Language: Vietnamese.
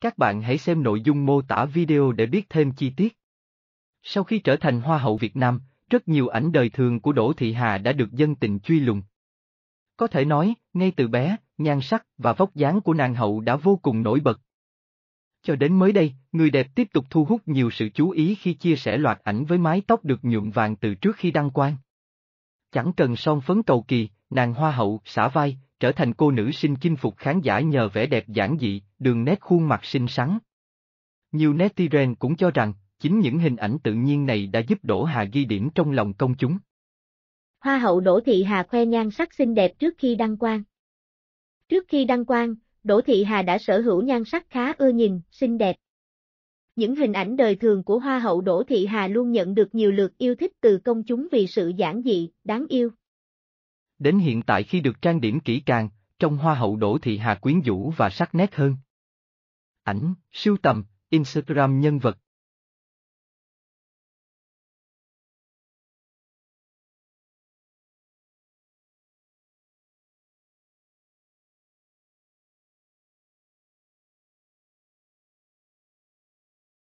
Các bạn hãy xem nội dung mô tả video để biết thêm chi tiết. Sau khi trở thành Hoa hậu Việt Nam, rất nhiều ảnh đời thường của Đỗ Thị Hà đã được dân tình truy lùng. Có thể nói, ngay từ bé, nhan sắc và vóc dáng của nàng hậu đã vô cùng nổi bật. Cho đến mới đây, người đẹp tiếp tục thu hút nhiều sự chú ý khi chia sẻ loạt ảnh với mái tóc được nhuộm vàng từ trước khi đăng quang. Chẳng cần son phấn cầu kỳ, nàng hoa hậu, xả vai, trở thành cô nữ sinh chinh phục khán giả nhờ vẻ đẹp giản dị, đường nét khuôn mặt xinh xắn. Nhiều netizen cũng cho rằng, chính những hình ảnh tự nhiên này đã giúp Đỗ Hà ghi điểm trong lòng công chúng. Hoa hậu Đỗ Thị Hà khoe nhan sắc xinh đẹp trước khi đăng quang. Trước khi đăng quang, Đỗ Thị Hà đã sở hữu nhan sắc khá ưa nhìn, xinh đẹp. Những hình ảnh đời thường của Hoa hậu Đỗ Thị Hà luôn nhận được nhiều lượt yêu thích từ công chúng vì sự giản dị, đáng yêu. Đến hiện tại khi được trang điểm kỹ càng, trong hoa hậu đổ thị hà quyến rũ và sắc nét hơn. Ảnh, sưu tầm, Instagram nhân vật